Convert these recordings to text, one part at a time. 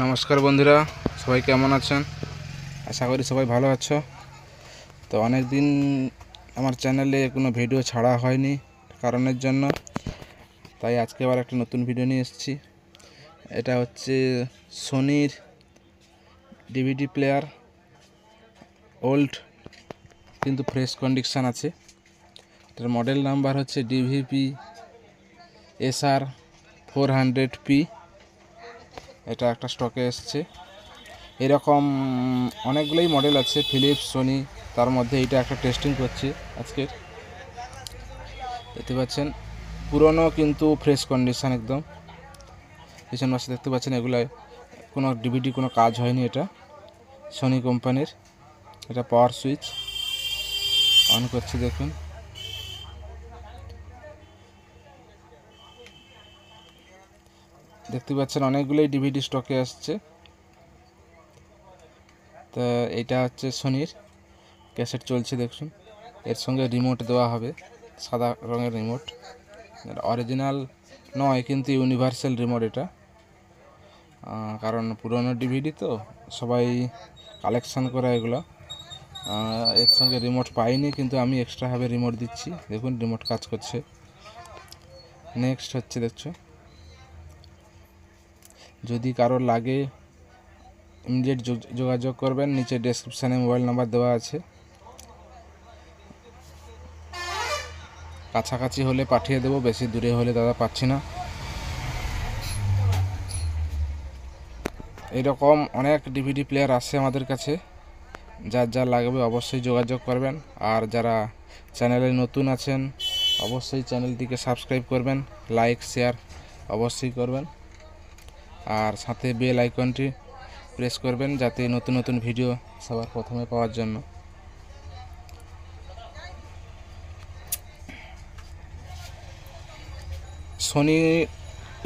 নমস্কার বন্ধুরা সবাই কেমন আছেন আশা করি সবাই ভালো আছো তো অনেক দিন আমার চ্যানেলে কোনো ভিডিও ছাড়া হয়নি কারণের জন্য তাই আজকে আবার একটা নতুন ভিডিও নিয়ে এসেছি এটা হচ্ছে সোনির ডিভিডি প্লেয়ার ওল্ড কিন্তু ফ্রেশ কন্ডিশান আছে এটার মডেল নাম্বার হচ্ছে DVP SR four hundred P এটা একটা স্টকে এসছে এরকম অনেকগুলোই মডেল আছে ফিলিপস সোনি তার মধ্যে এটা একটা টেস্টিং করছি আজকের দেখতে পাচ্ছেন পুরনো কিন্তু ফ্রেশ কন্ডিশান একদম পিছন পাশে দেখতে পাচ্ছেন এগুলো কোনো ডিভিডি কোনো কাজ হয়নি এটা সোনি কোম্পানির এটা পাওয়ার সুইচ অন করছি দেখুন দেখতে পাচ্ছেন অনেকগুলোই ডিভিডি স্টকে আসছে তো এটা হচ্ছে সোনির ক্যাসেট চলছে দেখুন এর সঙ্গে রিমোট দেওয়া হবে সাদা রঙের রিমোট অরিজিনাল নয় কিন্তু ইউনিভার্সাল রিমোট এটা কারণ পুরনো ডিভিডি তো সবাই কালেকশান করা এগুলো এর সঙ্গে রিমোট পাইনি কিন্তু আমি এক্সট্রাভাবে রিমোট দিচ্ছি দেখুন রিমোট কাজ করছে নেক্সট হচ্ছে দেখছো যদি কারো লাগে ইমিডিয়েট যোগাযোগ করবেন নিচে ডেসক্রিপশানে মোবাইল নাম্বার দেওয়া আছে কাছাকাছি হলে পাঠিয়ে দেবো বেশি দূরে হলে দাদা পাচ্ছি না এরকম অনেক ডিভিডি প্লেয়ার আছে আমাদের কাছে যার যা লাগবে অবশ্যই যোগাযোগ করবেন আর যারা চ্যানেলে নতুন আছেন অবশ্যই চ্যানেলটিকে সাবস্ক্রাইব করবেন লাইক শেয়ার অবশ্যই করবেন আর সাথে বেল আইকনটি প্রেস করবেন যাতে নতুন নতুন ভিডিও সবার প্রথমে পাওয়ার জন্য সোনি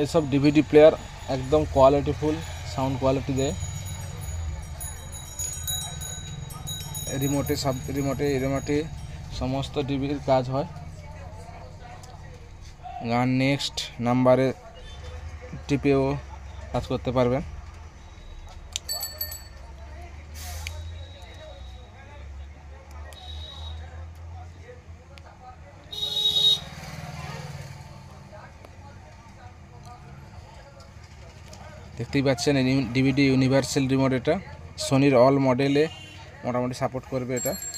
এসব ডিভিডি প্লেয়ার একদম কোয়ালিটিফুল সাউন্ড কোয়ালিটি দেয় রিমোটে সাব রিমোটে রিমোটে সমস্ত ডিভির কাজ হয় গান নেক্সট নাম্বারে টিপেও কাজ করতে পারবেন দেখতেই পাচ্ছেন ডিভিডি ইউনিভার্সাল রিমোট এটা সোনির অল মডেলে মোটামুটি সাপোর্ট করবে এটা